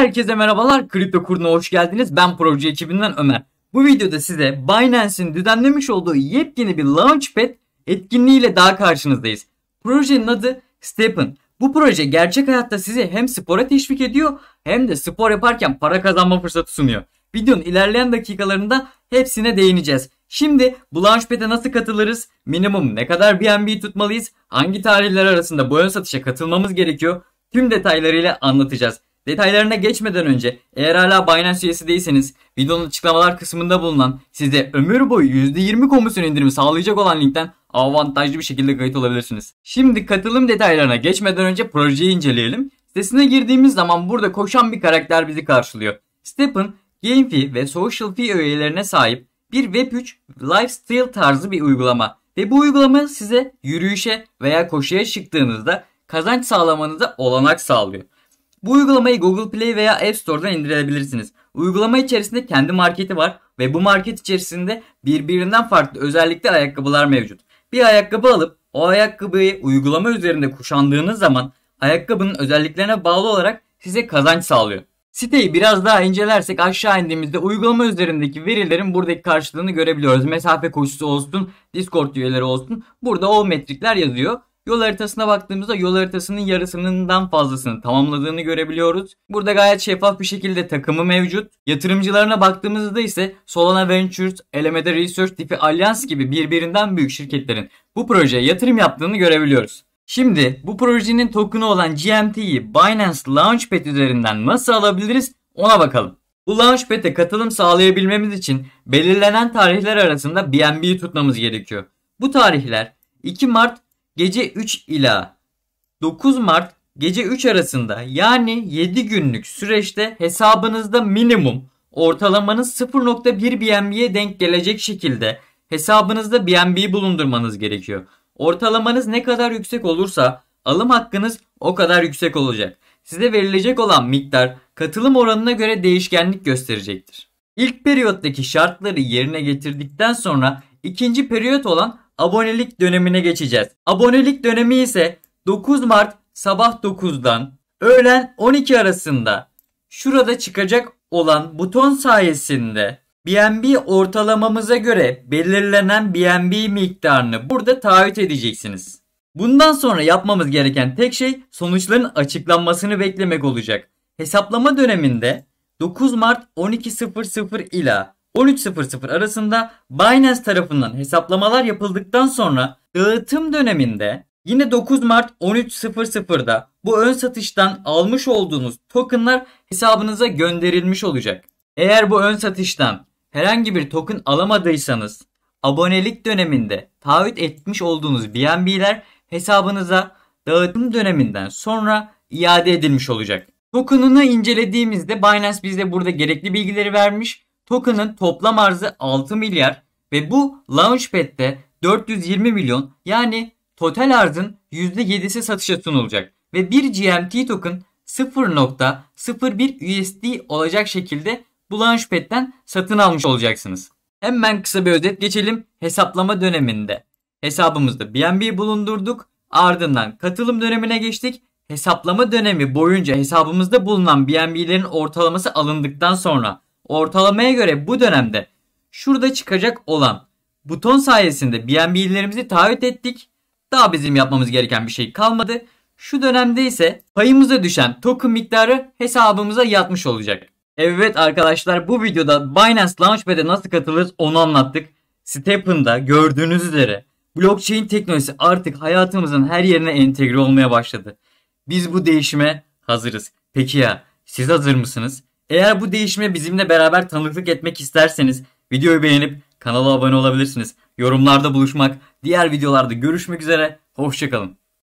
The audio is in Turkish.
Herkese merhabalar. Kripto Kurnu'na hoş geldiniz. Ben proje ekibinden Ömer. Bu videoda size Binance'in düzenlemiş olduğu yepyeni bir Launchpad etkinliğiyle daha karşınızdayız. Projenin adı Stepen. Bu proje gerçek hayatta sizi hem spora teşvik ediyor hem de spor yaparken para kazanma fırsatı sunuyor. Videonun ilerleyen dakikalarında hepsine değineceğiz. Şimdi bu Launchpad'e nasıl katılırız? Minimum ne kadar BNB tutmalıyız? Hangi tarihler arasında bu ön satışa katılmamız gerekiyor? Tüm detaylarıyla anlatacağız. Detaylarına geçmeden önce eğer hala Binance üyesi değilseniz videonun açıklamalar kısmında bulunan size ömür boyu %20 komisyon indirimi sağlayacak olan linkten avantajlı bir şekilde kayıt olabilirsiniz. Şimdi katılım detaylarına geçmeden önce projeyi inceleyelim. Sitesine girdiğimiz zaman burada koşan bir karakter bizi karşılıyor. Step'in Game Fee ve Social Fee üyelerine sahip bir Web3 lifestyle tarzı bir uygulama. Ve bu uygulama size yürüyüşe veya koşuya çıktığınızda kazanç sağlamanıza olanak sağlıyor. Bu uygulamayı Google Play veya App Store'dan indirebilirsiniz. Uygulama içerisinde kendi marketi var ve bu market içerisinde birbirinden farklı özellikle ayakkabılar mevcut. Bir ayakkabı alıp o ayakkabıyı uygulama üzerinde kuşandığınız zaman ayakkabının özelliklerine bağlı olarak size kazanç sağlıyor. Siteyi biraz daha incelersek aşağı indiğimizde uygulama üzerindeki verilerin buradaki karşılığını görebiliyoruz. Mesafe koşusu olsun, Discord üyeleri olsun. Burada o metrikler yazıyor. Yol haritasına baktığımızda yol haritasının yarısından fazlasını tamamladığını görebiliyoruz. Burada gayet şeffaf bir şekilde takımı mevcut. Yatırımcılarına baktığımızda ise Solana Ventures, Elemeda Research tipi Alliance gibi birbirinden büyük şirketlerin bu projeye yatırım yaptığını görebiliyoruz. Şimdi bu projenin token'ı olan GMT'yi Binance Launchpad üzerinden nasıl alabiliriz ona bakalım. Bu Launchpad'e katılım sağlayabilmemiz için belirlenen tarihler arasında BNB'yi tutmamız gerekiyor. Bu tarihler 2 Mart gece 3 ila 9 Mart gece 3 arasında yani 7 günlük süreçte hesabınızda minimum ortalamanız 0.1 BNB'ye denk gelecek şekilde hesabınızda BNB bulundurmanız gerekiyor. Ortalamanız ne kadar yüksek olursa alım hakkınız o kadar yüksek olacak. Size verilecek olan miktar katılım oranına göre değişkenlik gösterecektir. İlk periyottaki şartları yerine getirdikten sonra ikinci periyot olan abonelik dönemine geçeceğiz. Abonelik dönemi ise 9 Mart sabah 9'dan öğlen 12 arasında şurada çıkacak olan buton sayesinde BNB ortalamamıza göre belirlenen BNB miktarını burada taahhüt edeceksiniz. Bundan sonra yapmamız gereken tek şey sonuçların açıklanmasını beklemek olacak. Hesaplama döneminde 9 Mart 12.00 ila 13.00 arasında Binance tarafından hesaplamalar yapıldıktan sonra dağıtım döneminde yine 9 Mart 13.00'da bu ön satıştan almış olduğunuz tokenlar hesabınıza gönderilmiş olacak. Eğer bu ön satıştan herhangi bir token alamadıysanız abonelik döneminde taahhüt etmiş olduğunuz BNB'ler hesabınıza dağıtım döneminden sonra iade edilmiş olacak. Token'ını incelediğimizde Binance bize burada gerekli bilgileri vermiş Token'ın toplam arzı 6 milyar ve bu Launchpad'de 420 milyon yani total arzın %7'si satışa sunulacak ve bir GMT token 0.01 USD olacak şekilde bu Launchpad'den satın almış olacaksınız. Hemen kısa bir özet geçelim. Hesaplama döneminde hesabımızda BNB bulundurduk. Ardından katılım dönemine geçtik. Hesaplama dönemi boyunca hesabımızda bulunan BNB'lerin ortalaması alındıktan sonra Ortalamaya göre bu dönemde şurada çıkacak olan buton sayesinde BNB'lerimizi taahhüt ettik. Daha bizim yapmamız gereken bir şey kalmadı. Şu dönemde ise payımıza düşen token miktarı hesabımıza yatmış olacak. Evet arkadaşlar bu videoda Binance Launchpad'e nasıl katılırız onu anlattık. Stephen'da gördüğünüz üzere blockchain teknolojisi artık hayatımızın her yerine entegre olmaya başladı. Biz bu değişime hazırız. Peki ya siz hazır mısınız? Eğer bu değişime bizimle beraber tanıklık etmek isterseniz videoyu beğenip kanala abone olabilirsiniz. Yorumlarda buluşmak, diğer videolarda görüşmek üzere, hoşçakalın.